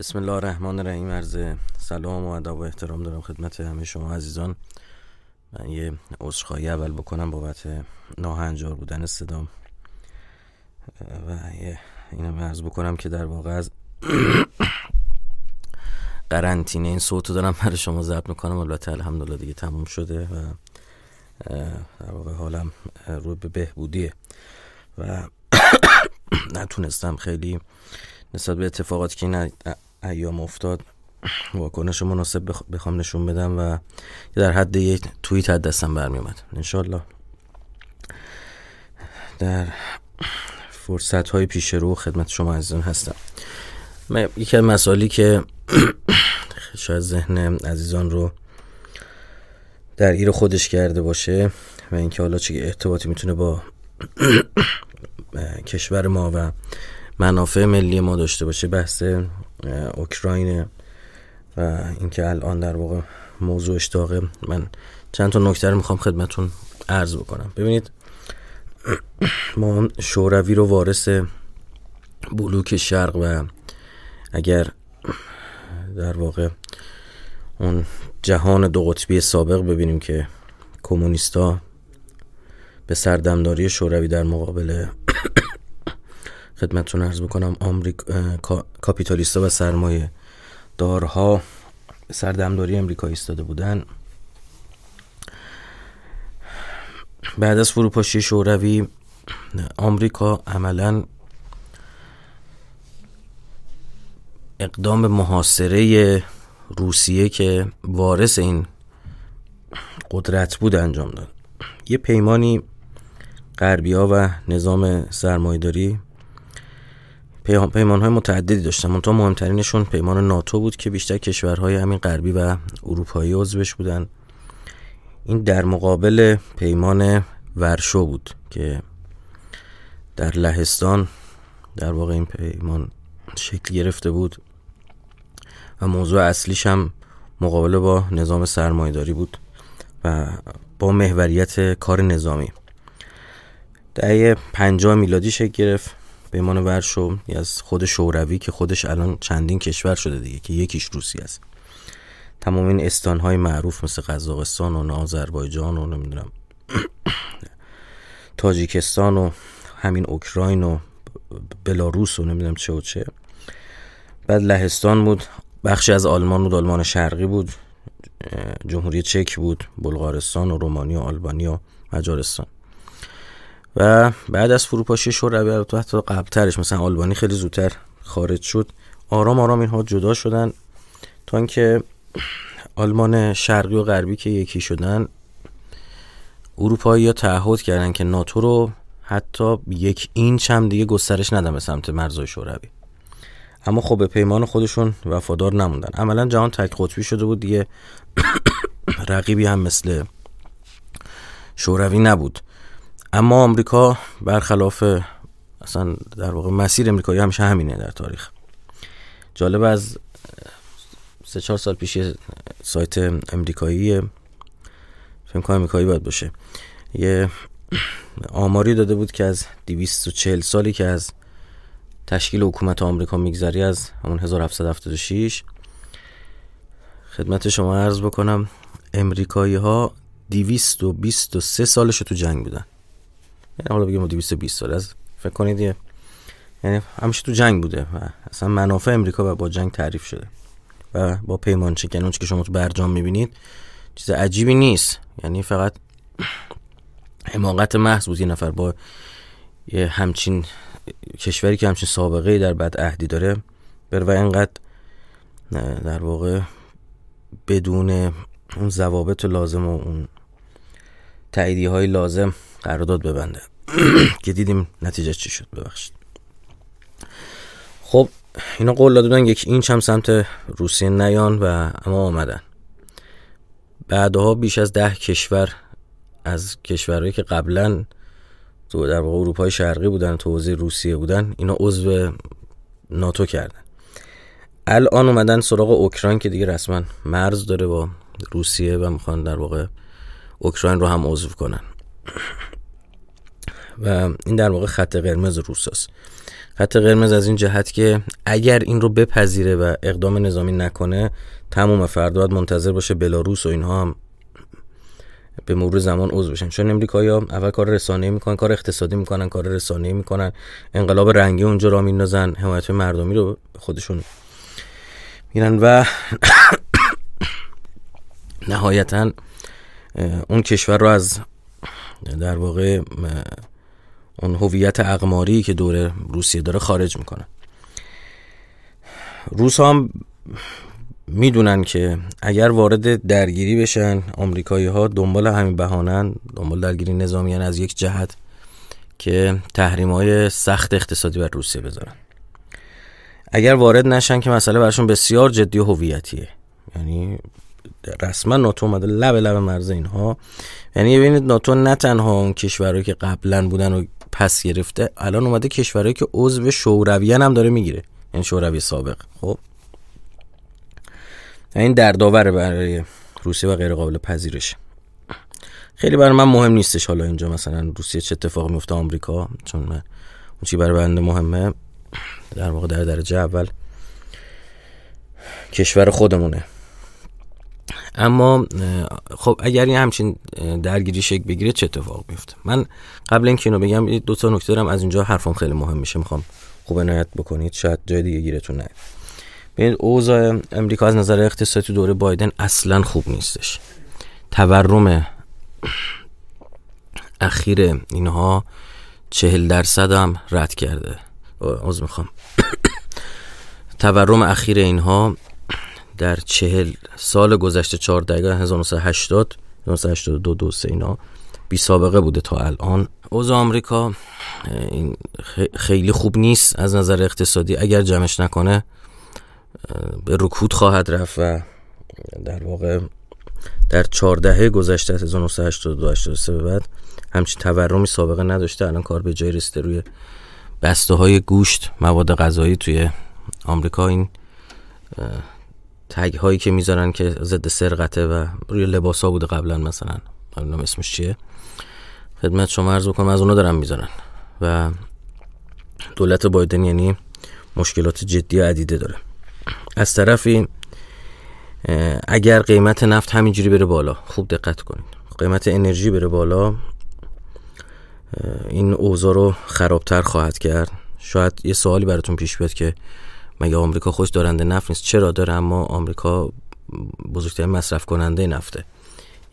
بسم الله الرحمن الرحیم عرض سلام و ادب و احترام دارم خدمت همه شما عزیزان من یه عذرخواهی اول بکنم بابت ناهنجار بودن صدام و اینم عرض بکنم که در واقع از قرنطینه این صوت دارم برای شما ضبط میکنم البته الحمدلله دیگه تموم شده و در واقع حالم رو به بهبودیه و نتونستم خیلی نسبت به اتفاقاتی که ایام افتاد واکنش مناسب بخوام نشون بدم و در حد یک توییت از دستم برمی اومد انشالله در فرصت های پیش رو خدمت شما عزیزان هستم یکی از مسائلی که شاید ذهن عزیزان رو درگیر خودش کرده باشه و اینکه حالا چه ارتباطی میتونه با کشور ما و منافع ملی ما داشته باشه بحث اوکراینه و اینکه الان در واقع موضوع اشتاقه من چند تا نکته رو میخوام خدمتون عرض بکنم ببینید ما شوروی رو وارث بلوک شرق و اگر در واقع اون جهان دو قطبی سابق ببینیم که کمونیستا به سردمداری شوروی در مقابل خدمتتون عرض بکنم آمریکا کاپیتالیست و سرمایه دارها سردمداری امریکا ایستاده بودن بعد از فروپاشی شوروی آمریکا عملا اقدام به محاصره روسیه که وارث این قدرت بود انجام داد یه پیمانی غربیا و نظام داری پیمان های متعددی داشتن منتها مهمترینشون پیمان ناتو بود که بیشتر کشورهای همین غربی و اروپایی عضوش بودن این در مقابل پیمان ورشو بود که در لهستان در واقع این پیمان شکل گرفته بود و موضوع اصلیش هم مقابله با نظام سرمایداری بود و با محوریت کار نظامی دهه پنجاه میلادی شکل گرفت پیمان ورشو از خود شوروی که خودش الان چندین کشور شده دیگه که یکیش روسی است تمام این استانهای معروف مثل قزاقستان و آذربایجان و نمیدونم تاجیکستان و همین اوکراین و بلاروس و نمیدونم چه و چه بعد لهستان بود بخشی از آلمان بود آلمان شرقی بود جمهوری چک بود بلغارستان و رومانی و آلبانی و مجارستان و بعد از فروپاشی شوروی البته حتی قبلترش مثلا آلبانی خیلی زودتر خارج شد آرام آرام اینها جدا شدن تا اینکه آلمان شرقی و غربی که یکی شدن اروپایی ها تعهد کردن که ناتو رو حتی یک اینچ هم دیگه گسترش ندن به سمت مرزهای شوروی اما خب به پیمان خودشون وفادار نموندن عملا جهان تک قطبی شده بود دیگه رقیبی هم مثل شوروی نبود اما آمریکا برخلاف اصلا در واقع مسیر امریکایی همیشه همینه در تاریخ جالب از سه چهار سال پیش سایت امریکایی فیلم کنم امریکایی باید باشه یه آماری داده بود که از 240 سالی که از تشکیل حکومت آمریکا میگذری از همون 1776 خدمت شما عرض بکنم امریکایی ها 223 سالش تو جنگ بودن یعنی حالا بگیم 220 سال از فکر کنید یه یعنی همیشه تو جنگ بوده و اصلا منافع امریکا و با جنگ تعریف شده و با پیمان شکن اون که شما تو برجام میبینید چیز عجیبی نیست یعنی فقط حماقت محض بود یه نفر با یه همچین کشوری که همچین سابقه در بد اهدی داره بر و اینقدر در واقع بدون اون ضوابط لازم و اون تعییدی های لازم قرارداد ببنده که دیدیم نتیجه چی شد ببخشید خب اینا قول دادن یک اینچ هم سمت روسیه نیان و اما آمدن بعدها بیش از ده کشور از کشورهایی که قبلا تو در واقع اروپای شرقی بودن تو روسیه بودن اینا عضو ناتو کردن الان اومدن سراغ اوکراین که دیگه رسما مرز داره با روسیه و میخوان در واقع اوکراین رو هم عضو کنن و این در واقع خط قرمز است. خط قرمز از این جهت که اگر این رو بپذیره و اقدام نظامی نکنه تمام فردا منتظر باشه بلاروس و اینها هم به مرور زمان عضو بشن چون یا اول کار رسانه میکنن کار اقتصادی میکنن کار رسانه میکنن انقلاب رنگی اونجا را میندازن حمایت مردمی رو خودشون میرن و نهایتا اون کشور رو از در واقع اون هویت اقماری که دور روسیه داره خارج میکنه روس هم میدونن که اگر وارد درگیری بشن آمریکایی ها دنبال همین بهانن دنبال درگیری نظامیان از یک جهت که تحریم های سخت اقتصادی بر روسیه بذارن اگر وارد نشن که مسئله برشون بسیار جدی و هویتیه یعنی رسما ناتو اومده لب لب مرز اینها یعنی ببینید ناتو نه تنها اون کشورهایی که قبلا بودن و پس گرفته الان اومده کشورهایی که عضو شورویان هم داره میگیره این یعنی شوروی سابق خب یعنی این دردآور برای روسیه و غیر قابل پذیرش خیلی برای من مهم نیستش حالا اینجا مثلا روسیه چه اتفاق میفته آمریکا چون من اون چی برای بنده مهمه در واقع در درجه اول کشور خودمونه اما خب اگر این همچین درگیری شکل بگیره چه اتفاق میفته من قبل اینکه اینو بگم دو تا نکته دارم از اینجا حرفم خیلی مهم میشه میخوام خوب عنایت بکنید شاید جای دیگه گیرتون نه ببینید اوضاع امریکا از نظر اقتصادی تو دوره بایدن اصلا خوب نیستش تورم اخیر اینها چهل درصد هم رد کرده از میخوام تورم اخیر اینها در چهل سال گذشته 14 1980 1982 دو اینا بی سابقه بوده تا الان اوضاع آمریکا این خیلی خوب نیست از نظر اقتصادی اگر جمعش نکنه به رکود خواهد رفت و در واقع در دهه گذشته از 1982 به بعد همچین تورمی سابقه نداشته الان کار به جای رسیده روی بسته های گوشت مواد غذایی توی آمریکا این تگ هایی که میذارن که ضد سرقته و روی لباس ها بوده قبلا مثلا نمیدونم اسمش چیه خدمت شما عرض بکنم از اونا دارن میذارن و دولت بایدن یعنی مشکلات جدی عدیده داره از طرفی اگر قیمت نفت همینجوری بره بالا خوب دقت کنید قیمت انرژی بره بالا این اوضاع رو خرابتر خواهد کرد شاید یه سوالی براتون پیش بیاد که مگه آمریکا خوش دارنده نفت نیست چرا داره اما آمریکا بزرگترین مصرف کننده نفته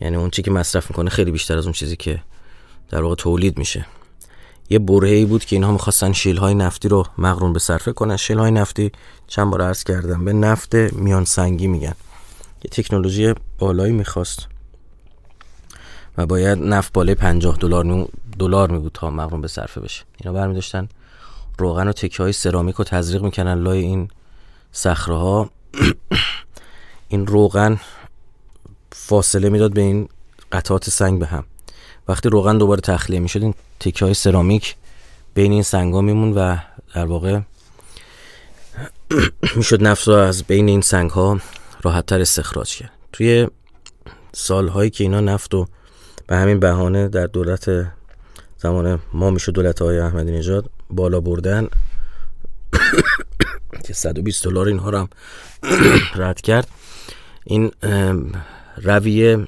یعنی اون چی که مصرف میکنه خیلی بیشتر از اون چیزی که در واقع تولید میشه یه برهه بود که اینها میخواستن شیل های نفتی رو مغرون به صرفه کنن شیل های نفتی چند بار عرض کردم به نفت میان سنگی میگن یه تکنولوژی بالایی میخواست و باید نفت بالای 50 دلار دلار می بود تا مغرون به صرفه بشه اینا برمی داشتن روغن و تکه های سرامیک رو تزریق میکنن لای این صخره ها این روغن فاصله میداد به این قطعات سنگ به هم وقتی روغن دوباره تخلیه میشد این تکه های سرامیک بین این سنگ ها میمون و در واقع میشد نفت رو از بین این سنگ ها راحت تر استخراج کرد توی سال هایی که اینا نفت و به همین بهانه در دولت زمان ما میشد دولت های احمدی نژاد بالا بردن که 120 دلار اینها هم رد کرد این رویه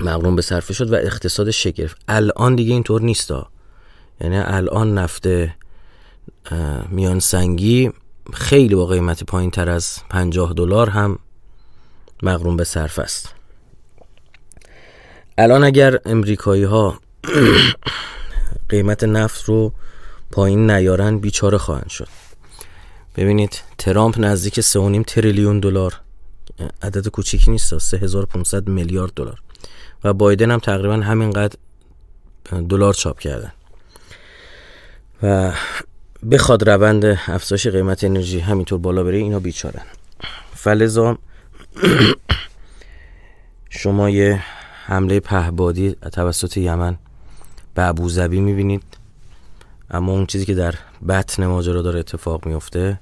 مقرون به صرفه شد و اقتصاد شگرف الان دیگه اینطور نیستا یعنی الان نفت میان سنگی خیلی با قیمت پایین تر از 50 دلار هم مقرون به صرف است الان اگر امریکایی ها قیمت نفت رو پایین نیارن بیچاره خواهند شد ببینید ترامپ نزدیک 3.5 تریلیون دلار عدد کوچیکی نیست 3500 میلیارد دلار و بایدن هم تقریبا همینقدر دلار چاپ کردن و بخواد روند افزایش قیمت انرژی همینطور بالا بره اینا بیچارن فلزا شما یه حمله پهبادی توسط یمن به ابوظبی میبینید اما اون چیزی که در بطن ماجرا داره اتفاق میفته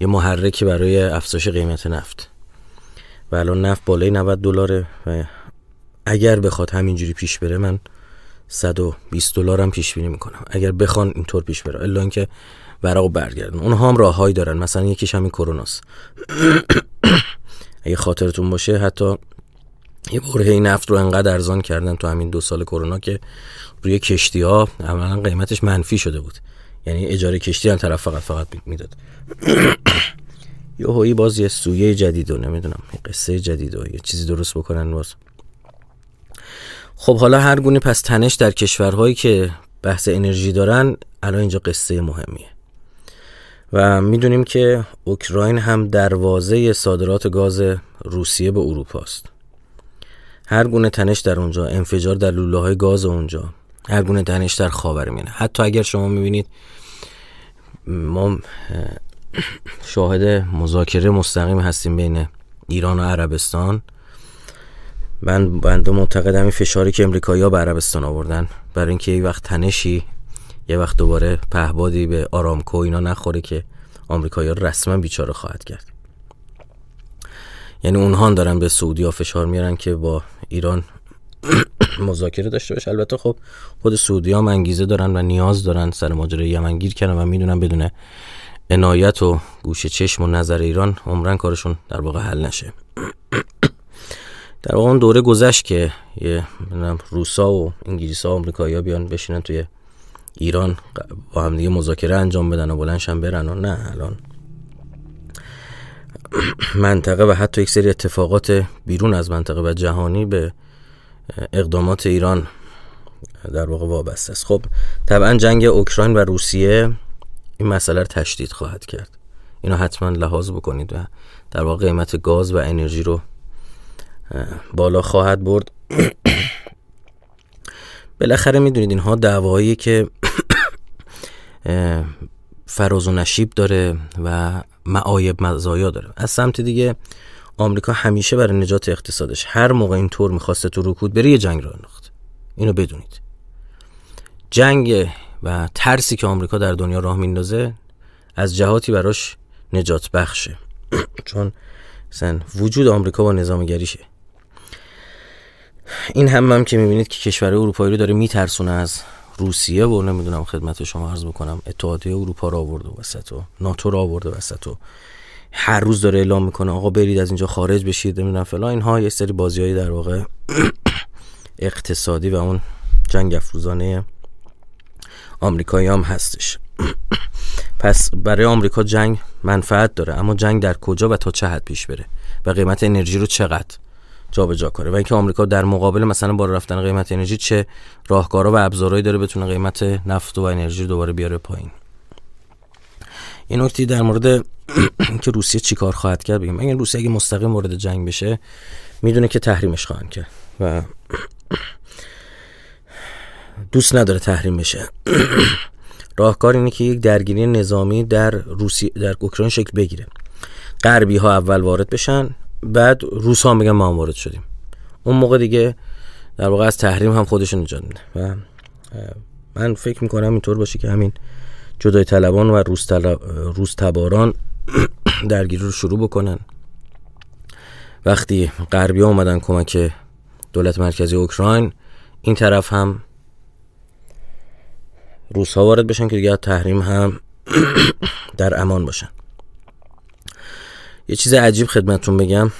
یه محرکی برای افزایش قیمت نفت و الان نفت بالای 90 دلاره و اگر بخواد همینجوری پیش بره من 120 دلار هم پیش بینی میکنم اگر بخوان اینطور پیش بره الا اینکه ورق برگردن اونها هم راههایی دارن مثلا یکیش همین کروناست اگه خاطرتون باشه حتی یه برهه نفت رو انقدر ارزان کردن تو همین دو سال کرونا که روی کشتی ها عملا قیمتش منفی شده بود یعنی اجاره کشتی هم طرف فقط فقط میداد یه هایی باز یه سویه جدید و نمیدونم قصه جدید و یه چیزی درست بکنن باز خب حالا هر گونه پس تنش در کشورهایی که بحث انرژی دارن الان اینجا قصه مهمیه و میدونیم که اوکراین هم دروازه صادرات گاز روسیه به اروپا است هر گونه تنش در اونجا انفجار در لوله های گاز اونجا هر گونه تنش در خاورمیانه حتی اگر شما میبینید ما شاهد مذاکره مستقیم هستیم بین ایران و عربستان من بنده معتقدم این فشاری که امریکایی به عربستان آوردن برای اینکه یه وقت تنشی یه وقت دوباره پهبادی به آرامکو اینا نخوره که امریکایی ها رسما بیچاره خواهد کرد یعنی اونها دارن به سعودی ها فشار میارن که با ایران مذاکره داشته باشه البته خب خود سعودی ها انگیزه دارن و نیاز دارن سر ماجرای یمن گیر کردن و میدونن بدون عنایت و گوش چشم و نظر ایران عمرن کارشون در واقع حل نشه در واقع اون دوره گذشت که یه روسا و انگلیس ها و آمریکایی ها بیان بشینن توی ایران با همدیگه مذاکره انجام بدن و بلنشن برن و نه الان منطقه و حتی یک سری اتفاقات بیرون از منطقه و جهانی به اقدامات ایران در واقع وابسته است خب طبعا جنگ اوکراین و روسیه این مسئله رو تشدید خواهد کرد اینا حتما لحاظ بکنید و در واقع قیمت گاز و انرژی رو بالا خواهد برد بالاخره میدونید اینها دعواییه که فراز و نشیب داره و معایب مزایا داره از سمت دیگه آمریکا همیشه برای نجات اقتصادش هر موقع این طور میخواسته تو رکود بره یه جنگ را نخت. اینو بدونید جنگ و ترسی که آمریکا در دنیا راه میندازه از جهاتی براش نجات بخشه چون مثلا وجود آمریکا با نظام گریشه این هم, هم که میبینید که کشور اروپایی رو داره میترسونه از روسیه و نمیدونم خدمت شما عرض بکنم اتحادیه اروپا رو آورده وسط و ناتو رو آورده وسط و هر روز داره اعلام میکنه آقا برید از اینجا خارج بشید نمیدونم فلان اینها یه سری بازیایی در واقع اقتصادی و اون جنگ افروزانه آمریکایی هم هستش پس برای آمریکا جنگ منفعت داره اما جنگ در کجا و تا چه حد پیش بره و قیمت انرژی رو چقدر جابجا کنه و اینکه آمریکا در مقابل مثلا بالا رفتن قیمت انرژی چه راهکارا و ابزارهایی داره بتونه قیمت نفت و انرژی رو دوباره بیاره پایین این نکته در مورد که روسیه چیکار خواهد کرد بگیم اگر روسیه اگه مستقیم مورد جنگ بشه میدونه که تحریمش خواهند کرد و دوست نداره تحریم بشه راهکار اینه که یک درگیری نظامی در روسیه در اوکراین شکل بگیره غربی ها اول وارد بشن بعد روس ها میگن ما هم وارد شدیم اون موقع دیگه در واقع از تحریم هم خودشون نجات میده و من فکر میکنم اینطور باشه که همین جدای طلبان و روس, روس تباران درگیری رو شروع بکنن وقتی غربی ها اومدن کمک دولت مرکزی اوکراین این طرف هم روس ها وارد بشن که دیگه تحریم هم در امان باشن یه چیز عجیب خدمتون بگم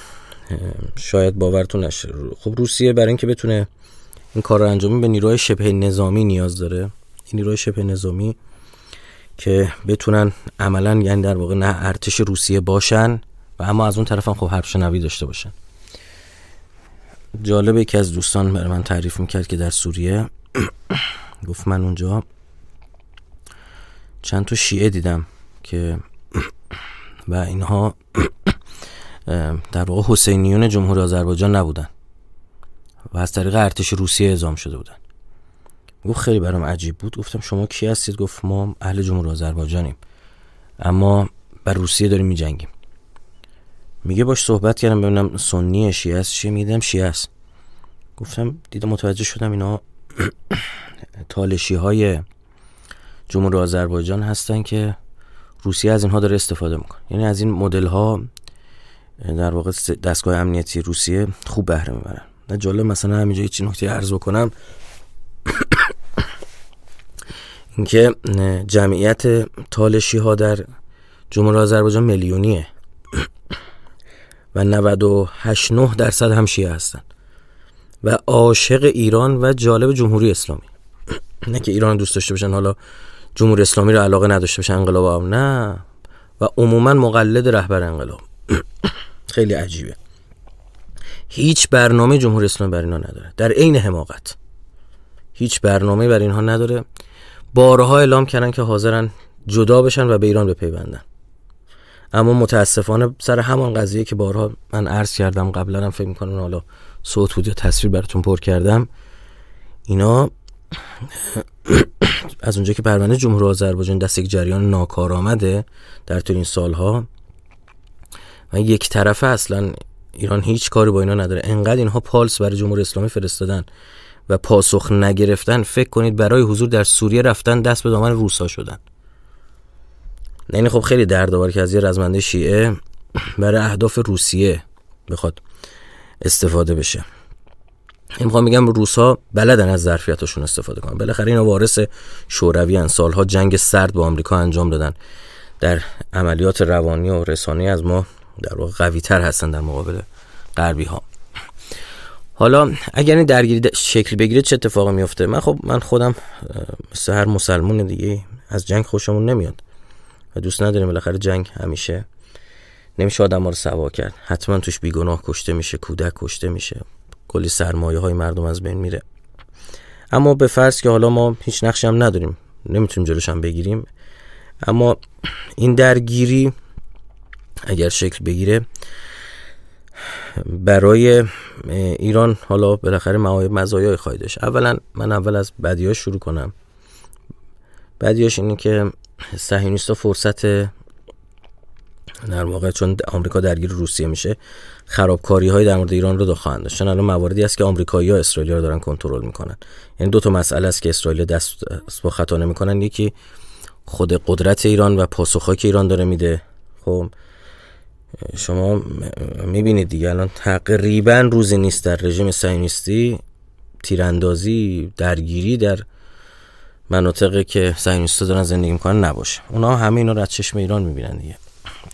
شاید باورتون نشه خب روسیه برای اینکه بتونه این کار رو انجام به نیروهای شبه نظامی نیاز داره این نیروهای شبه نظامی که بتونن عملا یعنی در واقع نه ارتش روسیه باشن و اما از اون طرف هم خب حرف شنوی داشته باشن جالب یکی از دوستان برای من تعریف میکرد که در سوریه گفت من اونجا چند تا شیعه دیدم که و اینها در واقع حسینیون جمهور آذربایجان نبودن و از طریق ارتش روسیه اعزام شده بودن گفت خیلی برام عجیب بود گفتم شما کی هستید گفت ما اهل جمهور آذربایجانیم اما بر روسیه داریم میجنگیم میگه باش صحبت کردم ببینم سنی شیعه است چی میدم شیعه است گفتم دیدم متوجه شدم اینا تالشی های جمهور آذربایجان هستن که روسیه از اینها داره استفاده میکنه یعنی از این مدل ها در واقع دستگاه امنیتی روسیه خوب بهره میبرن نه جالب مثلا همینجا یه نکته عرض بکنم اینکه جمعیت تالشی ها در جمهوری آذربایجان میلیونیه و 98 9 درصد هم شیعه هستن و عاشق ایران و جالب جمهوری اسلامی نه که ایران دوست داشته باشن حالا جمهوری اسلامی رو علاقه نداشته باشه انقلاب هم نه و عموما مقلد رهبر انقلاب خیلی عجیبه هیچ برنامه جمهوری اسلامی بر اینا نداره در عین حماقت هیچ برنامه بر اینها نداره بارها اعلام کردن که حاضرن جدا بشن و به ایران بپیوندن اما متاسفانه سر همان قضیه که بارها من عرض کردم قبلا هم فکر میکنم حالا صوت بود یا تصویر براتون پر کردم اینا از اونجا که پرونده جمهور آذربایجان دست یک جریان ناکار آمده در طول این سالها و یک طرفه اصلا ایران هیچ کاری با اینا نداره انقدر اینها پالس برای جمهور اسلامی فرستادن و پاسخ نگرفتن فکر کنید برای حضور در سوریه رفتن دست به دامن روسا شدن این یعنی خب خیلی دردآور که از یه رزمنده شیعه برای اهداف روسیه بخواد استفاده بشه میخوام میگم ها بلدن از ظرفیتشون استفاده کنن بالاخره اینا وارث شوروی ان سالها جنگ سرد با آمریکا انجام دادن در عملیات روانی و رسانی از ما در واقع قوی تر هستن در مقابل غربی ها حالا اگر این درگیری شکل بگیره چه اتفاقی میفته من خب من خودم مثل هر مسلمون دیگه از جنگ خوشمون نمیاد و دوست نداریم بالاخره جنگ همیشه نمیشه آدم ها رو سوا کرد حتما توش بیگناه کشته میشه کودک کشته میشه کلی سرمایه های مردم از بین میره اما به فرض که حالا ما هیچ نقشی هم نداریم نمیتونیم جلوش هم بگیریم اما این درگیری اگر شکل بگیره برای ایران حالا بالاخره معایب مزایای خواهی داشت اولا من اول از بدیاش شروع کنم بدیاش اینه که صهیونیست‌ها فرصت در واقع چون آمریکا درگیر روسیه میشه خرابکاری های در مورد ایران رو دخواهند داشت چون الان مواردی است که آمریکایی‌ها ها اسرائیل رو دارن کنترل میکنن یعنی دو تا مسئله است که اسرائیل دست با خطا نمیکنن یکی خود قدرت ایران و پاسخ که ایران داره میده خب شما میبینید دیگه الان تقریبا روزی نیست در رژیم سینیستی تیراندازی درگیری در مناطقی که سینیستا دارن زندگی میکنن نباشه اونا همه اینا رو از چشم ایران میبینن دیگه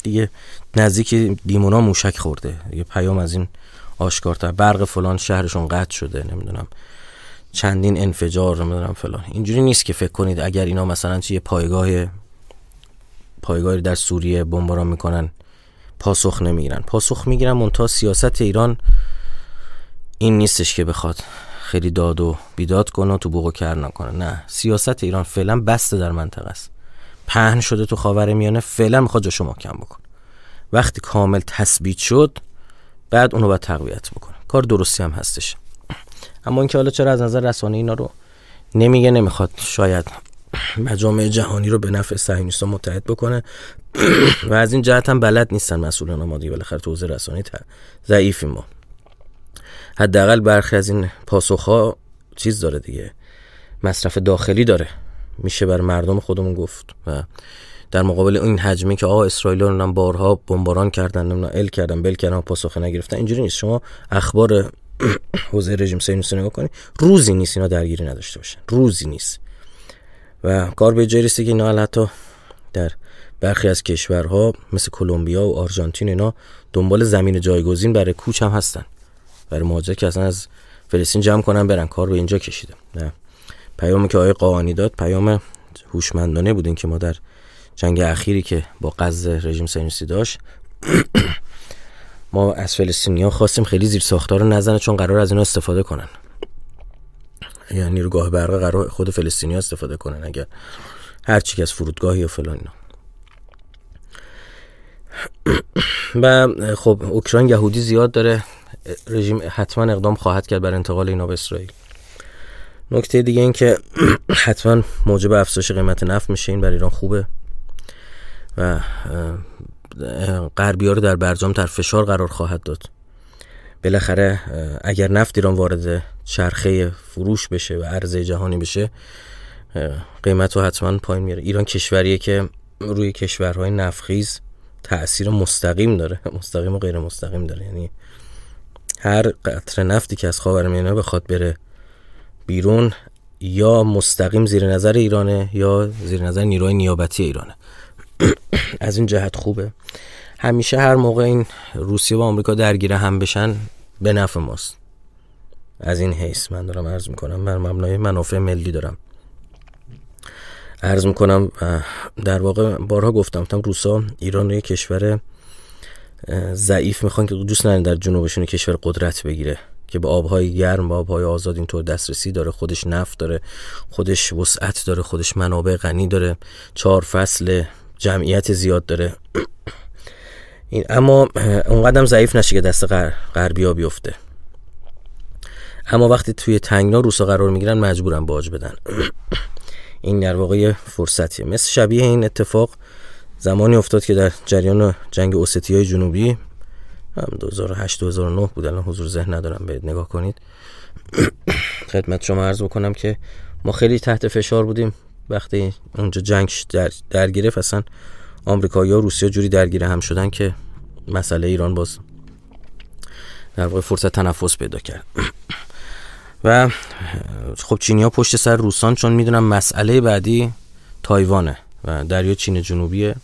دیگه نزدیک دیمونا موشک خورده یه پیام از این آشکارتر برق فلان شهرشون قطع شده نمیدونم چندین انفجار نمیدونم فلان اینجوری نیست که فکر کنید اگر اینا مثلا چیه پایگاه پایگاهی در سوریه بمباران میکنن پاسخ نمیگیرن پاسخ میگیرن منتها سیاست ایران این نیستش که بخواد خیلی داد و بیداد کنه و تو بوق و نکنه نه سیاست ایران فعلا بسته در منطقه است پهن شده تو خاورمیانه فعلا میخواد شما کم بکن وقتی کامل تثبیت شد بعد اونو باید تقویت بکنه کار درستی هم هستش اما اینکه حالا چرا از نظر رسانه اینا رو نمیگه نمیخواد شاید مجامع جهانی رو به نفع صهیونیستان متحد بکنه و از این جهت هم بلد نیستن مسئولان ما دیگه بالاخره توزیع رسانی ضعیفیم ما حداقل برخی از این پاسخها چیز داره دیگه مصرف داخلی داره میشه بر مردم خودمون گفت و در مقابل این حجمه که آ اسرائیل رو بارها بمباران کردن نمیدونم ال کردن بل کردن پاسخ نگرفتن اینجوری نیست شما اخبار حوزه رژیم صهیونیستی نگاه کنید روزی نیست اینا درگیری نداشته باشن روزی نیست و کار به جای که اینا حتی در برخی از کشورها مثل کلمبیا و آرژانتین اینا دنبال زمین جایگزین برای کوچ هم هستن برای مهاجر که اصلا از فلسطین جمع کنن برن کار به اینجا کشیده پیامی که آقای قاهانی داد پیام هوشمندانه بود که ما در جنگ اخیری که با غزه رژیم سینوسی داشت ما از فلسطینیان خواستیم خیلی زیر ساختار رو نزنه چون قرار از اینا استفاده کنن یعنی گاه برقه قرار خود فلسطینیا استفاده کنن اگر هر چی از فرودگاهی و فلان اینا و خب اوکراین یهودی زیاد داره رژیم حتما اقدام خواهد کرد بر انتقال اینا به اسرائیل نکته دیگه این که حتما موجب افزایش قیمت نفت میشه این برای ایران خوبه و غربی رو در برجام در فشار قرار خواهد داد بالاخره اگر نفت ایران وارد چرخه فروش بشه و عرضه جهانی بشه قیمت رو حتما پایین میره ایران کشوریه که روی کشورهای نفخیز تاثیر مستقیم داره مستقیم و غیر مستقیم داره یعنی هر قطر نفتی که از خاورمیانه بخواد بره بیرون یا مستقیم زیر نظر ایرانه یا زیر نظر نیروهای نیابتی ایرانه از این جهت خوبه همیشه هر موقع این روسیه و آمریکا درگیره هم بشن به نفع ماست از این حیث من دارم عرض میکنم بر مبنای منافع ملی دارم عرض میکنم در واقع بارها گفتم تام روسا ایران رو یک کشور ضعیف میخوان که دوست ندارن در جنوبشون کشور قدرت بگیره که به آبهای گرم و آبهای آزاد اینطور دسترسی داره خودش نفت داره خودش وسعت داره خودش منابع غنی داره چهار فصل جمعیت زیاد داره این اما اونقدرم ضعیف نشه که دست غربیا بیفته اما وقتی توی تنگنا روسا قرار میگیرن مجبورن باج بدن این در واقع فرصتیه مثل شبیه این اتفاق زمانی افتاد که در جریان جنگ های جنوبی هم 2008 2009 بود الان حضور ذهن ندارم به نگاه کنید خدمت شما عرض بکنم که ما خیلی تحت فشار بودیم وقتی اونجا جنگ در, در گرفت اصلا آمریکا و روسیه جوری درگیر هم شدن که مسئله ایران باز در واقع فرصت تنفس پیدا کرد و خب چینی ها پشت سر روسان چون میدونم مسئله بعدی تایوانه و دریا چین جنوبیه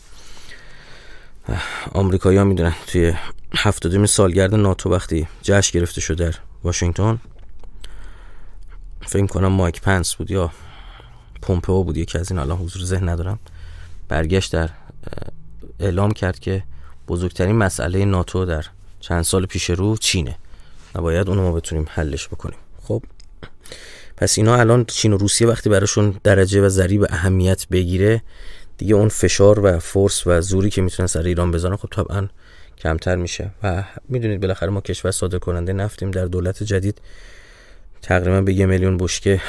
ها میدونن توی هفتادمین سالگرد ناتو وقتی جشن گرفته شده در واشنگتن فکر کنم مایک پنس بود یا پومپئو بود یکی از این الان حضور ذهن ندارم برگشت در اعلام کرد که بزرگترین مسئله ناتو در چند سال پیش رو چینه نباید اونو ما بتونیم حلش بکنیم خب پس اینا الان چین و روسیه وقتی براشون درجه و ذریب اهمیت بگیره دیگه اون فشار و فورس و زوری که میتونن سر ایران بزنن خب طبعا کمتر میشه و میدونید بالاخره ما کشور صادر کننده نفتیم در دولت جدید تقریبا به یه میلیون بشکه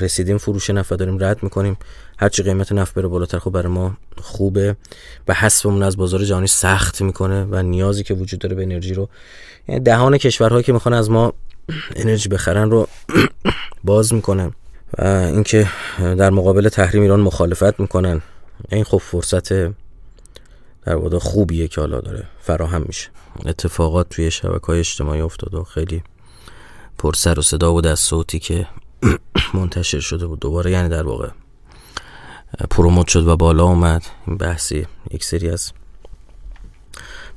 رسیدیم فروش نفت داریم رد میکنیم هرچی قیمت نفت بره بالاتر خب برای ما خوبه و حسبمون از بازار جهانی سخت میکنه و نیازی که وجود داره به انرژی رو یعنی دهان کشورهایی که میخوان از ما انرژی بخرن رو باز میکنن و اینکه در مقابل تحریم ایران مخالفت میکنن این خب فرصت در واقع خوبیه که حالا داره فراهم میشه اتفاقات توی شبکه های اجتماعی افتاد و خیلی پر سر و صدا بود از صوتی که منتشر شده بود دوباره یعنی در واقع پروموت شد و بالا اومد این بحثی یک سری از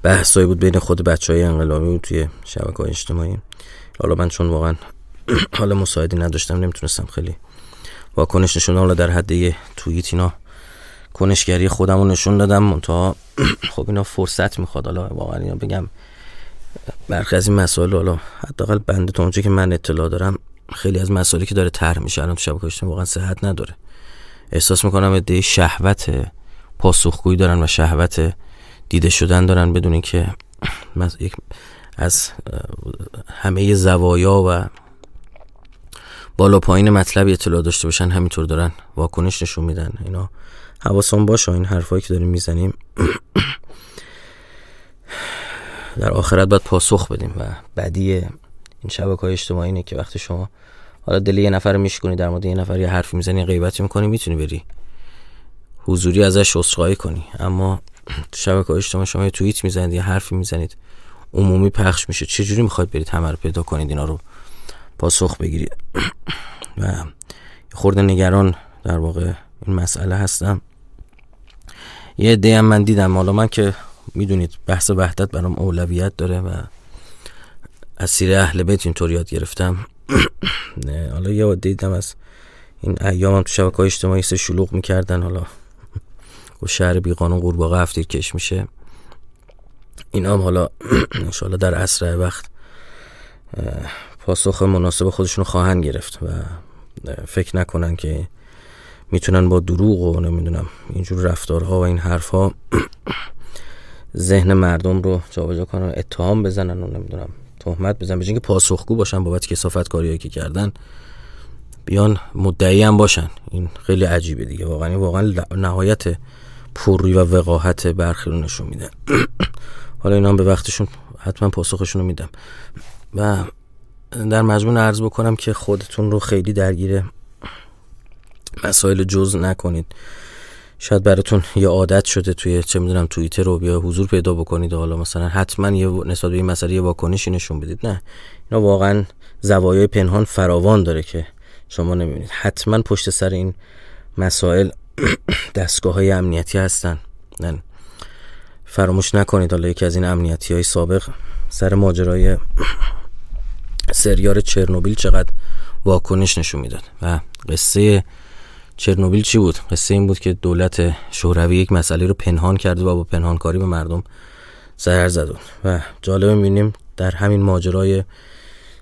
بحثایی بود بین خود بچه های انقلابی بود توی شبکه های اجتماعی حالا من چون واقعا حالا مساعدی نداشتم نمیتونستم خیلی واکنش نشون حالا در حد یه توییت اینا کنشگری خودم رو نشون دادم منتها خب اینا فرصت میخواد حالا واقعا اینا بگم برخی از این مسائل حالا حداقل بنده تا اونجا که من اطلاع دارم خیلی از مسائلی که داره طرح میشه الان تو شبکه اجتماعی واقعا صحت نداره احساس میکنم ایده شهوت پاسخگویی دارن و شهوت دیده شدن دارن بدون اینکه از همه زوایا و بالا پایین مطلب اطلاع داشته باشن همینطور دارن واکنش نشون میدن اینا حواسان باشه این حرفایی که داریم میزنیم در آخرت باید پاسخ بدیم و بدی این شبکه های اجتماعی اینه که وقتی شما حالا دل یه نفر میشکنی در مورد یه نفر یه حرف میزنی غیبت میکنی میتونی بری حضوری ازش اصخایی کنی اما تو شبکه های اجتماعی شما یه توییت میزنید یه حرفی میزنید عمومی پخش میشه چه جوری میخواید برید همه رو پیدا کنید اینا رو پاسخ بگیرید و خورده نگران در واقع این مسئله هستم یه دیم من دیدم حالا من که میدونید بحث وحدت برام اولویت داره و از سیر اهل بیت اینطور یاد گرفتم نه حالا یه وقت دیدم از این ایامم تو شبکه های اجتماعی سه شلوغ میکردن حالا و خب شهر قانون قورباغه هفتیر کش میشه اینا هم حالا انشاءالله در اسرع وقت پاسخ مناسب خودشون خواهند گرفت و فکر نکنن که میتونن با دروغ و نمیدونم اینجور رفتارها و این حرفها ذهن مردم رو جابجا کنن اتهام بزنن و نمیدونم تهمت بزنن به که پاسخگو باشن بابت کسافت کاریایی که کردن بیان مدعی هم باشن این خیلی عجیبه دیگه واقعا واقعا نهایت پوری و وقاحت برخی رو نشون میده حالا اینا هم به وقتشون حتما پاسخشون رو میدم و در مجموع عرض بکنم که خودتون رو خیلی درگیر مسائل جز نکنید شاید براتون یه عادت شده توی چه میدونم توییتر رو بیا حضور پیدا بکنید و حالا مثلا حتما یه نسبت به این مسئله یه واکنشی نشون بدید نه اینا واقعا زوایای پنهان فراوان داره که شما نمیبینید حتما پشت سر این مسائل دستگاه های امنیتی هستن نه فراموش نکنید حالا یکی از این امنیتی های سابق سر ماجرای سریار چرنوبیل چقدر واکنش نشون میداد و قصه چرنوبیل چی بود قصه این بود که دولت شوروی یک مسئله رو پنهان کرده و با پنهانکاری به مردم زهر زدون و جالب میبینیم در همین ماجرای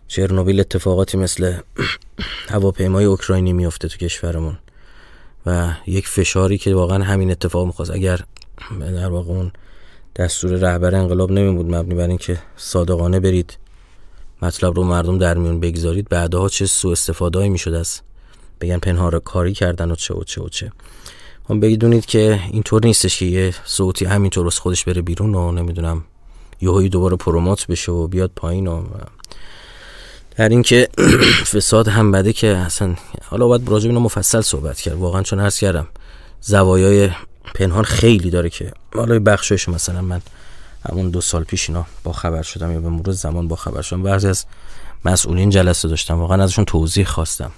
چرنوبیل اتفاقاتی مثل هواپیمای اوکراینی میفته تو کشورمون و یک فشاری که واقعا همین اتفاق میخواست اگر در واقع اون دستور رهبر انقلاب نمی مبنی بر اینکه صادقانه برید مطلب رو مردم در میون بگذارید بعدها چه سوء استفاده‌ای می‌شد. از بگن پنهان رو کاری کردن و چه و چه و چه هم خب بدونید که اینطور نیستش که یه صوتی همینطور از خودش بره بیرون و نمیدونم یهویی دوباره پروموت بشه و بیاد پایین و در این که فساد هم بده که اصلا حالا باید راجع اینو مفصل صحبت کرد واقعا چون عرض کردم زوایای پنهان خیلی داره که حالا بخشش مثلا من همون دو سال پیش اینا با خبر شدم یا به مرور زمان با خبر شدم بعضی از مسئولین جلسه داشتم واقعا ازشون توضیح خواستم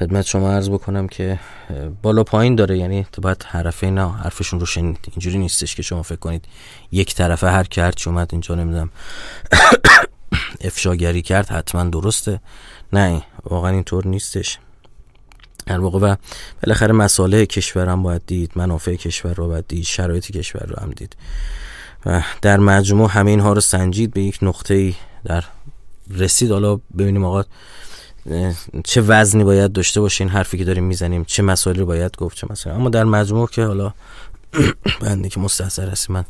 خدمت شما عرض بکنم که بالا پایین داره یعنی تو باید حرفه نه حرفشون رو شنید اینجوری نیستش که شما فکر کنید یک طرفه هر کرد هرچی اومد اینجا نمیدونم افشاگری کرد حتما درسته نه واقعا اینطور نیستش در واقع و بالاخره مساله کشور هم باید دید منافع کشور رو باید دید شرایط کشور رو هم دید و در مجموع همه اینها رو سنجید به یک نقطه‌ای در رسید حالا ببینیم آقا چه وزنی باید داشته باشه این حرفی که داریم میزنیم چه مسائلی باید گفت چه مسائلی اما در مجموع که حالا بنده که مستحضر هستی من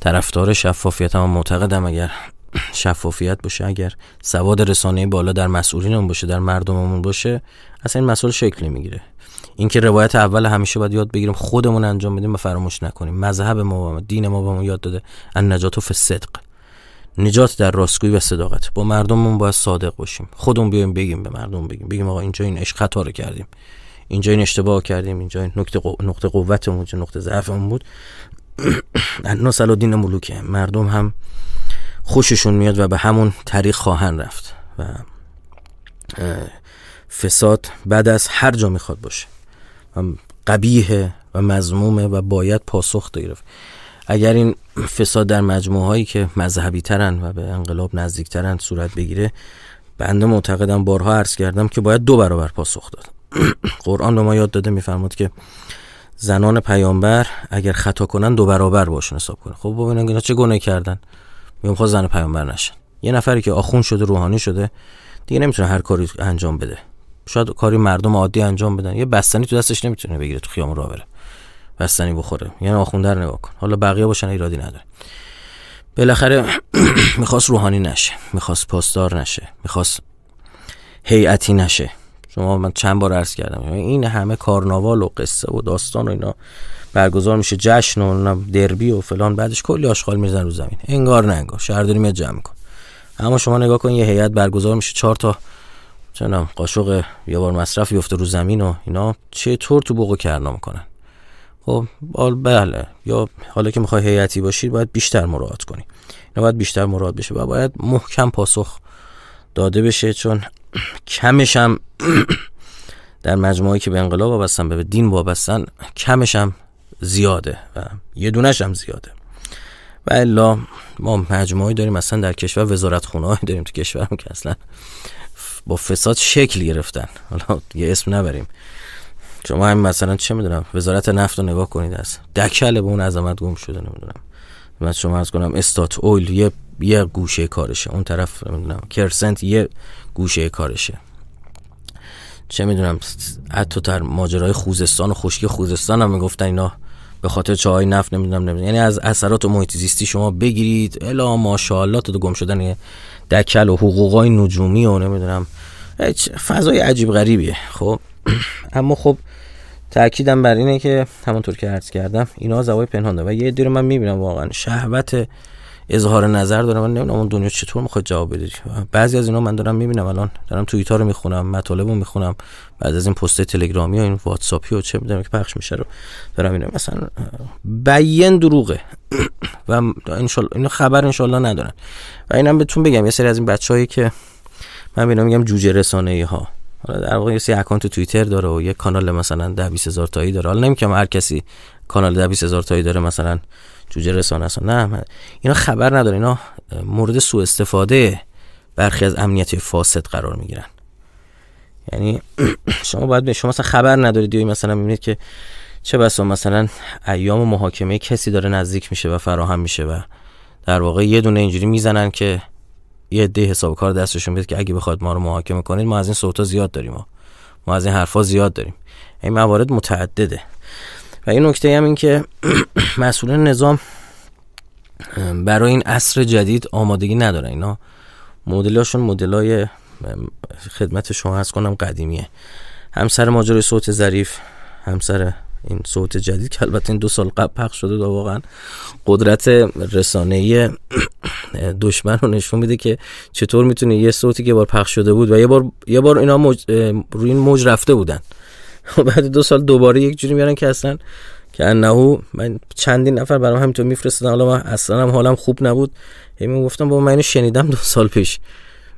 طرفدار شفافیت هم معتقدم اگر شفافیت باشه اگر سواد رسانه بالا در مسئولینمون باشه در مردممون باشه اصلا این مسئول شکل میگیره اینکه روایت اول همیشه باید یاد بگیریم خودمون انجام بدیم و فراموش نکنیم مذهب ما و دین ما به ما یاد داده ان نجات و فی نجات در راستگویی و صداقت با مردممون باید صادق باشیم خودمون بیایم بگیم به مردم بگیم بگیم آقا اینجا این عشق خطا رو کردیم اینجا این اشتباه کردیم اینجا این نقطه قو... نقطه قوتمون چه نقطه ضعفمون بود اناس الدین ملوکه مردم هم خوششون میاد و به همون طریق خواهن رفت و فساد بعد از هر جا میخواد باشه قبیه و مزمومه و باید پاسخ گرفت اگر این فساد در مجموعه هایی که مذهبی ترن و به انقلاب نزدیک ترن صورت بگیره بنده معتقدم بارها عرض کردم که باید دو برابر پاسخ داد قرآن به ما یاد داده میفرماد که زنان پیامبر اگر خطا کنن دو برابر باشون حساب کنن خب ببینن اینا چه گناه کردن میگم خب زن پیامبر نشن یه نفری که آخون شده روحانی شده دیگه نمیتونه هر کاری انجام بده شاید کاری مردم عادی انجام بدن یه بستنی تو دستش نمیتونه بگیره تو خیام را بره بستنی بخوره یعنی آخوندر نگاه کن حالا بقیه باشن ایرادی نداره بالاخره میخواست روحانی نشه میخواست پاسدار نشه میخواست هیئتی نشه شما من چند بار عرض کردم این همه کارناوال و قصه و داستان و اینا برگزار میشه جشن و دربی و فلان بعدش کلی آشغال میزن رو زمین انگار نه انگار شهرداری میاد جمع کن اما شما نگاه کن یه هیئت برگزار میشه چهار تا چنم قاشق یه بار مصرف یفته رو زمین و اینا چطور تو بوق کرنا میکنن خب بله یا حالا که میخوای هیئتی باشی باید بیشتر مراعات کنی باید بیشتر مراعات بشه و باید محکم پاسخ داده بشه چون کمش در مجموعه که به انقلاب وابستن به دین وابستن کمش زیاده و یه دونش هم زیاده و الا ما مجموعه داریم اصلا در کشور وزارت خونه داریم تو کشورم که اصلا با فساد شکل گرفتن حالا یه اسم نبریم شما همین مثلا چه میدونم وزارت نفت رو نگاه کنید از دکل به اون عظمت گم شده نمیدونم من شما از کنم استات اویل یه یه گوشه کارشه اون طرف نمیدونم کرسنت یه گوشه کارشه چه میدونم حتی تر ماجرای خوزستان و خشکی خوزستان هم میگفتن اینا به خاطر چای نفت نمیدونم نمیدونم یعنی از اثرات و محیط زیستی شما بگیرید الا ماشاءالله تو گم شدن دکل و حقوقای نجومی و نمیدونم فضای عجیب غریبیه خب اما خب تاکیدم بر اینه که همونطور که عرض کردم اینا زوای پنهان داره و یه دیر من میبینم واقعا شهوت اظهار نظر دارم من نمیدونم اون دنیا چطور میخواد جواب بده بعضی از اینا من دارم میبینم الان دارم توییتر رو میخونم مطالب رو میخونم بعد از این پست تلگرامی و این واتساپی و چه میدونم که پخش میشه رو دارم اینا مثلا بیان دروغه و ان اینو خبر ان ندارن و اینم بهتون بگم یه سری از این بچه‌هایی که من میگم جوجه رسانه ها حالا در واقع یه سری اکانت تو توییتر داره و یه کانال مثلا ده بیس هزار تایی داره حالا نمیگم هر کسی کانال ده بیس هزار تایی داره مثلا جوجه رسانه است نه اینا خبر نداره اینا مورد سوء استفاده برخی از امنیتی فاسد قرار میگیرن یعنی شما باید به شما خبر ندارید دیوی مثلا میبینید که چه بسا مثلا ایام محاکمه کسی داره نزدیک میشه و فراهم میشه و در واقع یه دونه اینجوری میزنن که یه عده کار دستشون میاد که اگه بخواد ما رو محاکمه کنید ما از این صوتا زیاد داریم ما از این حرفا زیاد داریم این موارد متعدده و این نکته هم این که مسئولین نظام برای این عصر جدید آمادگی نداره اینا مدلاشون مدلای خدمت شما هست کنم قدیمیه همسر ماجرای صوت ظریف همسر این صوت جدید که البته این دو سال قبل پخش شده دا واقعا قدرت رسانه‌ای دشمن رو نشون میده که چطور میتونه یه صوتی که بار پخش شده بود و یه بار یه بار اینا موج، روی این موج رفته بودن و خب بعد دو سال دوباره یک جوری میارن که اصلا که انهو من چندین نفر برام همینطور میفرستادن حالا من اصلا هم حالم خوب نبود همین گفتم بابا من شنیدم دو سال پیش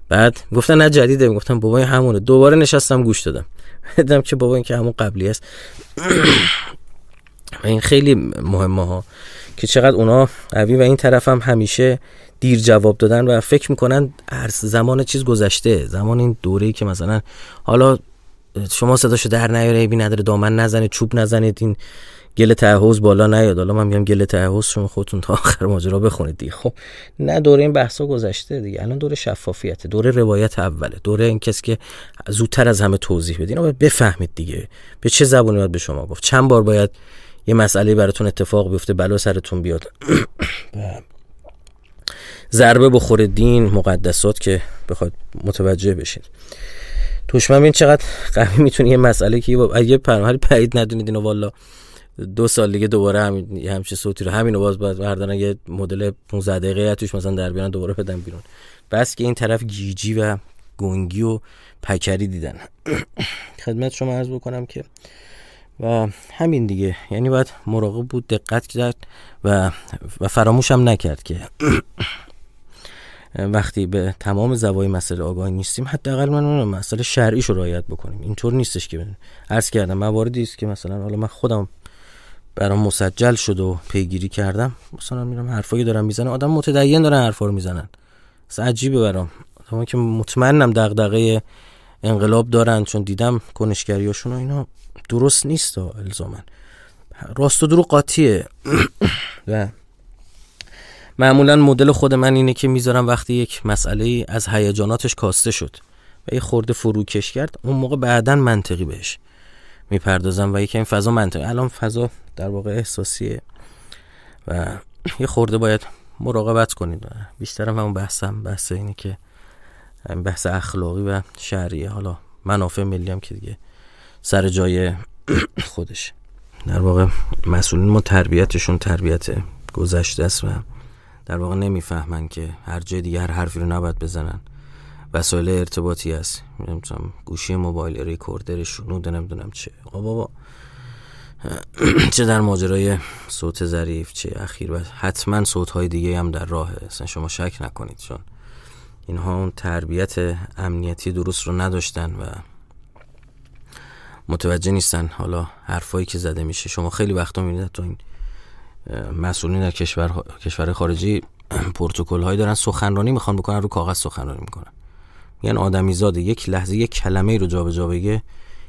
بعد گفتن نه جدیده گفتم بابا این همونه دوباره نشستم گوش دادم دیدم که بابا این که همون قبلی است این خیلی مهمه ها که چقدر اونا قوی و این طرف هم همیشه دیر جواب دادن و فکر میکنن ارز زمان چیز گذشته زمان این دوره ای که مثلا حالا شما صداشو در نیاره ایبی نداره دامن نزنه چوب نزنید این گل تعهوز بالا نیاد حالا من میگم گل تعهوز شما خودتون تا آخر ماجرا بخونید دیگه خب نه دوره این بحثا گذشته دیگه الان دوره شفافیته دوره روایت اوله دوره این کسی که زودتر از همه توضیح بدین اما بفهمید دیگه به چه زبونی باید به شما گفت چند بار باید یه مسئله براتون اتفاق بیفته بلا سرتون بیاد بله. ضربه بخوره دین مقدسات که بخواد متوجه بشین دشمن این چقدر قوی میتونه یه مسئله که اگه پرمحل پرید ندونید اینو والا دو سال دیگه دوباره همین همچه صوتی رو همین باز باز بردارن یه مدل 15 دقیقه توش مثلا در بیان دوباره بدن بیرون بس که این طرف گیجی و گنگی و پکری دیدن خدمت شما عرض بکنم که و همین دیگه یعنی باید مراقب بود دقت کرد و و فراموش هم نکرد که وقتی به تمام زوای مسئله آگاه نیستیم حداقل من اون مسئله شرعیش رو رعایت بکنیم اینطور نیستش که عرض کردم مواردی است که مثلا حالا من خودم برام مسجل شد و پیگیری کردم مثلا میرم حرفایی دارم میزنه آدم متدین دارن حرفا رو میزنن اصلا عجیبه برام آدمایی که مطمئنم دغدغه انقلاب دارن چون دیدم کنشگریاشون و اینا درست نیست الزاما راست و درو قاطیه و معمولا مدل خود من اینه که میذارم وقتی یک مسئله از هیجاناتش کاسته شد و یه خورده فروکش کرد اون موقع بعدا منطقی بهش میپردازم و یکی این فضا منطقی الان فضا در واقع احساسیه و یه خورده باید مراقبت کنید بیشترم همون بحثم بحث اینه که بحث اخلاقی و شهریه حالا منافع ملی هم که دیگه سر جای خودش در واقع مسئولین ما تربیتشون تربیت گذشته است و در واقع نمیفهمن که هر جای دیگه هر حرفی رو نباید بزنن وسایل ارتباطی هست نمیدونم گوشی موبایل ریکوردر شنود نمیدونم چه آقا خب بابا چه در ماجرای صوت ظریف چه اخیر و حتما صوت های دیگه هم در راهه اصلا شما شک نکنید چون اینها اون تربیت امنیتی درست رو نداشتن و متوجه نیستن حالا حرفایی که زده میشه شما خیلی وقتا میبینید تو این مسئولین در کشور کشور خارجی پروتکل هایی دارن سخنرانی میخوان بکنن رو کاغذ سخنرانی میکنن میگن یعنی یک لحظه یک کلمه رو جابجا بگه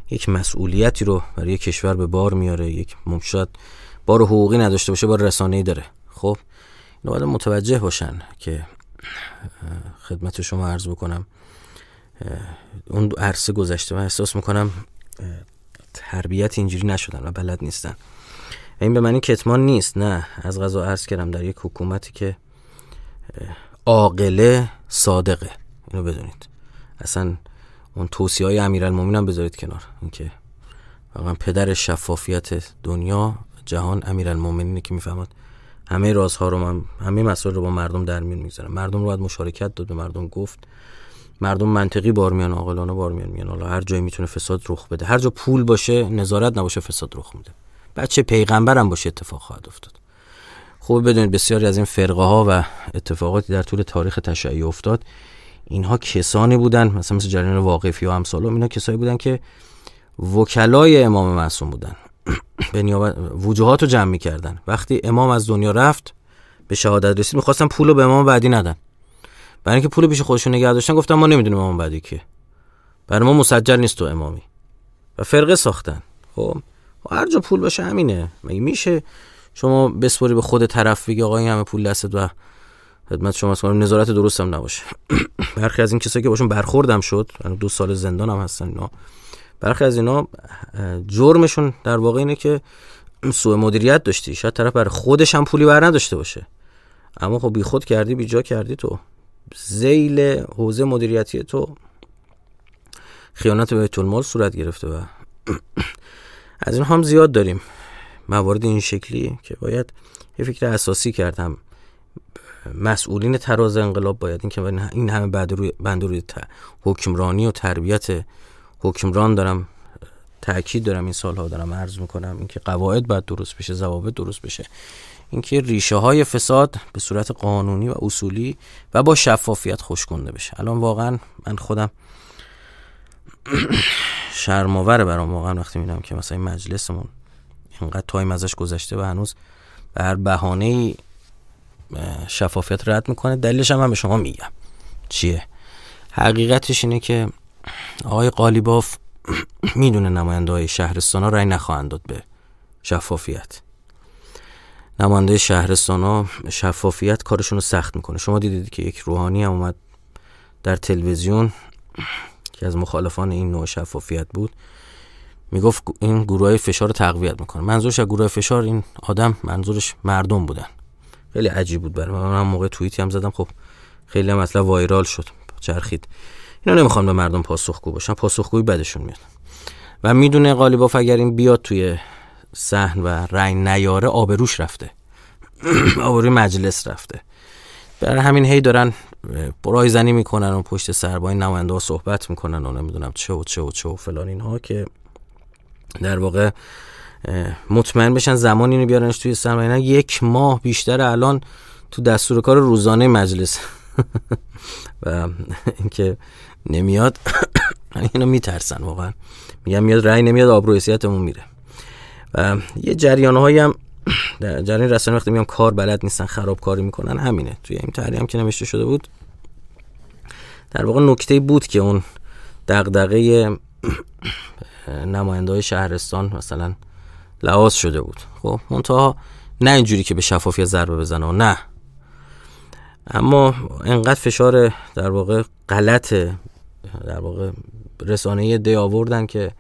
یک مسئولیتی رو برای کشور به بار میاره یک شاید بار حقوقی نداشته باشه بار رسانه‌ای داره خب این باید متوجه باشن که خدمت شما عرض بکنم اون عرصه گذشته من احساس میکنم تربیت اینجوری نشدن و بلد نیستن این به معنی کتمان نیست نه از غذا عرض کردم در یک حکومتی که عاقله صادقه اینو بدونید اصلا اون توصیه های امیرالمومنین هم بذارید کنار اینکه واقعا پدر شفافیت دنیا جهان امیرالمومنینه که میفهمد همه رازها رو من همه مسائل رو با مردم در میون میذارم مردم رو باید مشارکت داد به مردم گفت مردم منطقی بار میان عاقلانه بار میان میان حالا هر جایی میتونه فساد رخ بده هر جا پول باشه نظارت نباشه فساد رخ میده بچه پیغمبرم باشه اتفاق خواهد افتاد خوب بدونید بسیاری از این فرقه ها و اتفاقاتی در طول تاریخ تشیع افتاد اینها کسانی بودن مثلا مثل جریان واقفی و امثالهم اینا کسایی بودن که وکلای امام معصوم بودن به نیابت یعنی وجوهات رو جمع میکردن وقتی امام از دنیا رفت به شهادت رسید میخواستن پول رو به امام بعدی ندن برای اینکه پول پیش خودشون نگه داشتن گفتن ما نمیدونیم امام بعدی که برای ما مسجل نیست تو امامی و فرقه ساختن خب هر جا پول باشه همینه مگه میشه شما بسپوری به خود طرف بگی آقا این همه پول دستت و خدمت شما نظارت نظارت هم نباشه برخی از این کسایی که باشون برخوردم شد دو سال زندان هم هستن اینا برخی از اینا جرمشون در واقع اینه که سوء مدیریت داشتی شاید طرف بر خودش هم پولی بر نداشته باشه اما خب بی خود کردی بی جا کردی تو زیل حوزه مدیریتی تو خیانت به بیت صورت گرفته و از این هم زیاد داریم موارد این شکلی که باید یه فکر اساسی کردم مسئولین تراز انقلاب باید این که این همه بعد روی حکمرانی و تربیت حکمران دارم تاکید دارم این سالها دارم عرض میکنم اینکه قواعد باید درست بشه ضوابط درست بشه اینکه ریشه های فساد به صورت قانونی و اصولی و با شفافیت خوش بشه الان واقعا من خودم شرماوره برام واقعا وقتی میبینم که مثلا مجلسمون اینقدر تایم ازش گذشته و هنوز بر هر بهانه شفافیت رد میکنه دلیلش هم من به شما میگم چیه حقیقتش اینه که آقای قالیباف میدونه نماینده های شهرستان ها رای نخواهند داد به شفافیت نماینده شهرستان ها شفافیت کارشون رو سخت میکنه شما دیدید که یک روحانی هم اومد در تلویزیون که از مخالفان این نوع شفافیت بود میگفت این گروه فشار رو تقویت میکنه منظورش از گروه فشار این آدم منظورش مردم بودن خیلی عجیب بود برای من موقع توییتی هم زدم خب خیلی هم اصلا وایرال شد چرخید اینو نمیخوان به مردم پاسخگو باشن پاسخگویی بدشون میاد و میدونه قالیباف اگر این بیاد توی صحن و رنگ نیاره آبروش رفته آبروی مجلس رفته برای همین هی دارن زنی میکنن و پشت سر با این ها صحبت میکنن و نمیدونم چه و چه و چه و فلان اینها که در واقع مطمئن بشن زمانی اینو بیارنش توی سرمایه یک ماه بیشتر الان تو دستور کار روزانه مجلس و اینکه نمیاد اینو میترسن واقعا میگم میاد رأی نمیاد آبرو میره و یه جریان هم جریان رسانه وقتی میام کار بلد نیستن کاری میکنن همینه توی این تحریم هم که نوشته شده بود در واقع نکته بود که اون دغدغه نماینده شهرستان مثلا لحاظ شده بود خب منتها نه اینجوری که به شفافیت ضربه بزنه نه اما انقدر فشار در واقع غلط در واقع رسانه دی آوردن که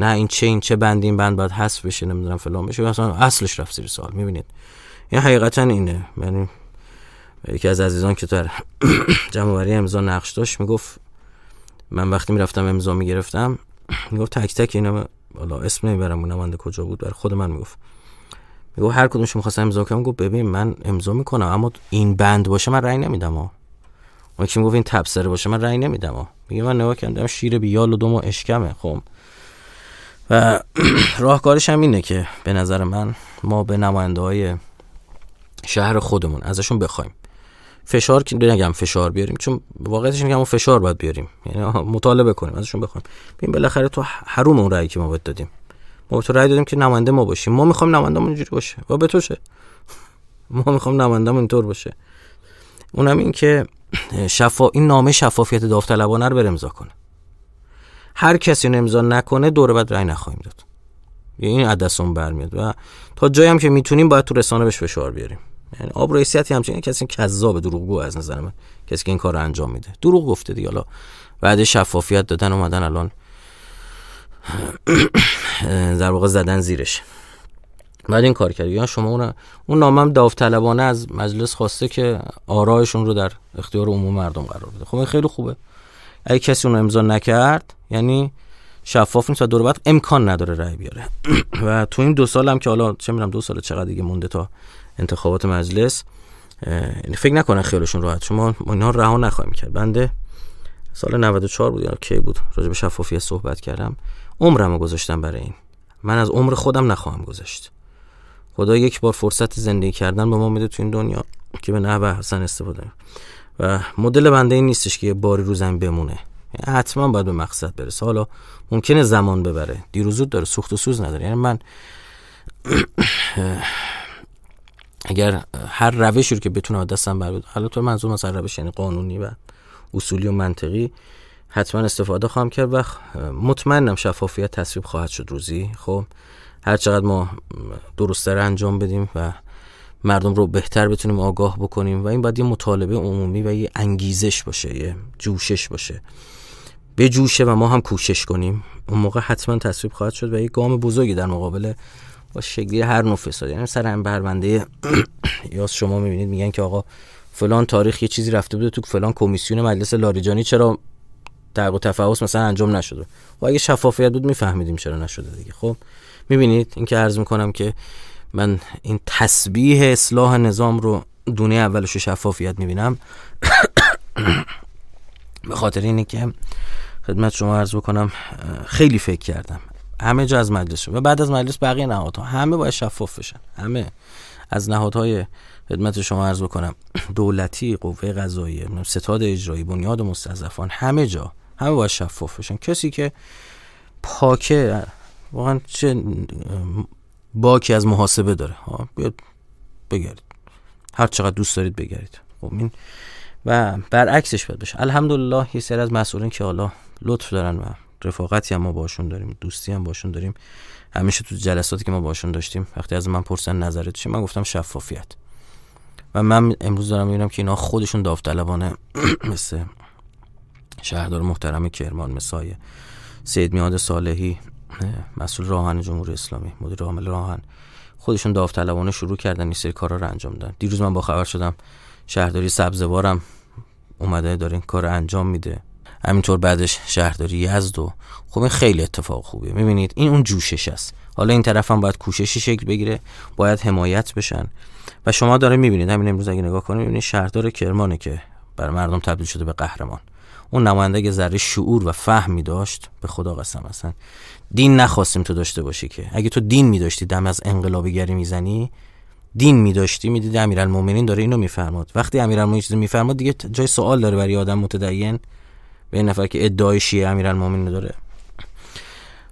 نه این چه این چه بند این بند باید حذف بشه نمیدونم فلان بشه مثلا اصلش رفت زیر سوال میبینید این حقیقتا اینه یعنی یکی از عزیزان که در جمعوری امضا نقش داشت میگفت من وقتی میرفتم امضا میگرفتم میگفت تک تک اینا والا اسم نمیبرم اون نماینده کجا بود بر خود من میگفت میگفت هر کدومش میخواستم امضا کنم گفت ببین من امضا میکنم اما این بند باشه من رأی نمیدم ها اون کی میگفت این تبصره باشه من رأی نمیدم ها میگه من نگاه کردم شیر بیال و دو ما اشکمه خب و راهکارش هم اینه که به نظر من ما به نماینده های شهر خودمون ازشون بخوایم فشار که نگم فشار بیاریم چون واقعیتش اینه که ما فشار باید بیاریم یعنی مطالبه کنیم ازشون بخوایم ببین بالاخره تو حروم اون رأی که ما بهت دادیم ما به تو رأی دادیم که نماینده ما باشیم ما میخوایم نمایندمون اینجوری باشه و به تو شه ما میخوام نمایندمون اینطور باشه اونم این که شفا این نامه شفافیت داوطلبانه رو بر امضا کنه هر کسی امضا نکنه دور بعد رای نخواهیم داد یعنی این عدسون برمیاد و تا جایی هم که میتونیم باید تو رسانه بهش فشار بیاریم یعنی آب رئیسیتی همچنین کسی کذاب دروغگو از نظر من کسی که این کار رو انجام میده دروغ گفته دیگه حالا بعد شفافیت دادن اومدن الان در واقع زدن زیرش بعد این کار کرد شما اون اون نامم داوطلبانه از مجلس خواسته که آرایشون رو در اختیار عموم مردم قرار بده خب خیلی خوبه اگه کسی اون امضا نکرد یعنی شفاف نیست و دور بعد امکان نداره رای بیاره و تو این دو سال هم که حالا چه میرم دو سال چقدر دیگه مونده تا انتخابات مجلس یعنی فکر نکنن خیالشون راحت شما اینا رها نخواهیم کرد بنده سال 94 بود یا کی بود راجع به شفافیت صحبت کردم عمرمو گذاشتم برای این من از عمر خودم نخواهم گذاشت خدا یک بار فرصت زندگی کردن به ما میده تو این دنیا که به نه حسن استفاده و مدل بنده این نیستش که یه باری رو زمین بمونه یعنی حتما باید به مقصد برسه حالا ممکنه زمان ببره دیروزود داره سوخت و سوز نداره یعنی من اگر هر روشی رو که بتونم دستم بر حالا تو منظور مثلا روش یعنی قانونی و اصولی و منطقی حتما استفاده خواهم کرد و مطمئنم شفافیت تصویب خواهد شد روزی خب هر چقدر ما درست انجام بدیم و مردم رو بهتر بتونیم آگاه بکنیم و این باید یه مطالبه عمومی و یه انگیزش باشه یه جوشش باشه به جوشه و ما هم کوشش کنیم اون موقع حتما تصویب خواهد شد و یه گام بزرگی در مقابل با شکلی هر نوع یعنی سر هم برونده یاس شما میبینید میگن که آقا فلان تاریخ یه چیزی رفته بوده تو فلان کمیسیون مجلس لاریجانی چرا در و تفحص مثلا انجام نشده و اگه شفافیت بود میفهمیدیم چرا نشده دیگه خب میبینید این که عرض میکنم که من این تسبیح اصلاح نظام رو دونه اولش شفافیت میبینم به خاطر اینه که خدمت شما عرض بکنم خیلی فکر کردم همه جا از مجلس و بعد از مجلس بقیه نهادها همه باید شفاف بشن همه از نهادهای خدمت شما عرض بکنم دولتی قوه قضایی ستاد اجرایی بنیاد مستضعفان همه جا همه باید شفاف بشن کسی که پاکه واقعا چه باکی از محاسبه داره ها خب، بیاد بگرید هر چقدر دوست دارید بگرید خب این و برعکسش باید بشه الحمدلله یه سری از مسئولین که حالا لطف دارن و رفاقتی هم ما باشون داریم دوستی هم باشون داریم همیشه تو جلساتی که ما باشون داشتیم وقتی از من پرسن نظرت چیه من گفتم شفافیت و من امروز دارم میبینم که اینا خودشون داوطلبانه مثل شهردار محترم کرمان مثل سید میاد صالحی مسئول راهن جمهوری اسلامی مدیر عامل راهن خودشون داوطلبانه شروع کردن این سری کارا رو انجام دادن دیروز من با خبر شدم شهرداری سبزوارم اومده داره این کار انجام میده همینطور بعدش شهرداری یزد و خب این خیلی اتفاق خوبیه میبینید این اون جوشش است حالا این طرف هم باید کوششی شکل بگیره باید حمایت بشن و شما داره میبینید همین امروز اگه نگاه کنید میبینید شهردار کرمانه که بر مردم تبدیل شده به قهرمان اون نماینده ذره شعور و فهمی داشت به خدا قسم اصلا دین نخواستیم تو داشته باشی که اگه تو دین میداشتی دم از گری میزنی دین میداشتی میدید امیرالمومنین داره اینو میفرماد وقتی امیرالمومنین چیزی میفرماد دیگه جای سوال داره برای آدم متدین به این نفر که ادعای شیعه امیرالمومنین داره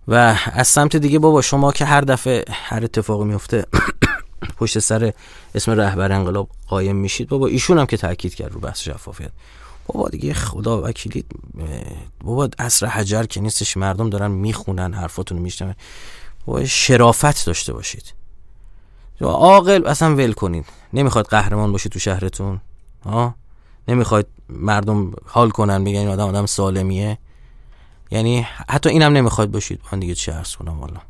و از سمت دیگه بابا شما که هر دفعه هر اتفاقی میفته پشت سر اسم رهبر انقلاب قایم میشید بابا ایشون هم که تاکید کرد رو بحث شفافیت بابا دیگه خدا وکیلی بابا اصر حجر که نیستش مردم دارن میخونن حرفاتونو میشنن بابا شرافت داشته باشید عاقل اصلا ول کنید نمیخواد قهرمان باشید تو شهرتون ها نمیخواد مردم حال کنن میگن این آدم آدم سالمیه یعنی حتی اینم نمیخواد باشید من دیگه چه عرض کنم والا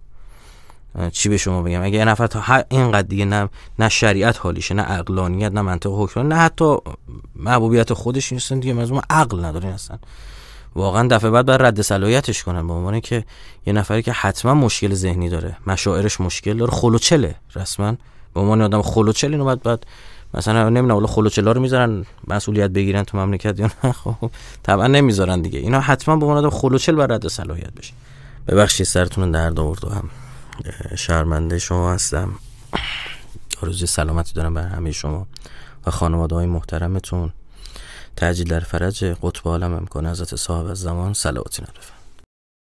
چی به شما بگم اگه یه نفر تا هر اینقدر دیگه نه نه شریعت حالیشه نه عقلانیت نه منطق حکم نه حتی معبوبیت خودش نیستن دیگه مزمون عقل نداره هستن واقعا دفعه بعد بر رد صلاحیتش کنن به عنوان که یه نفری که حتما مشکل ذهنی داره مشاعرش مشکل داره خلوچله رسما به عنوان آدم خلوچل اینو بعد بعد مثلا نمیدونم اول خلوچلا رو میذارن مسئولیت بگیرن تو مملکت یا نه خب طبعا نمیذارن دیگه اینا حتما به عنوان آدم خلوچل بر رد صلاحیت بشه ببخشید سرتون درد آورد هم شرمنده شما هستم آرزوی سلامتی دارم بر همه شما و خانواده های محترمتون تجیل در فرج قطب عالم امکان حضرت صاحب از زمان سلواتی نرفه.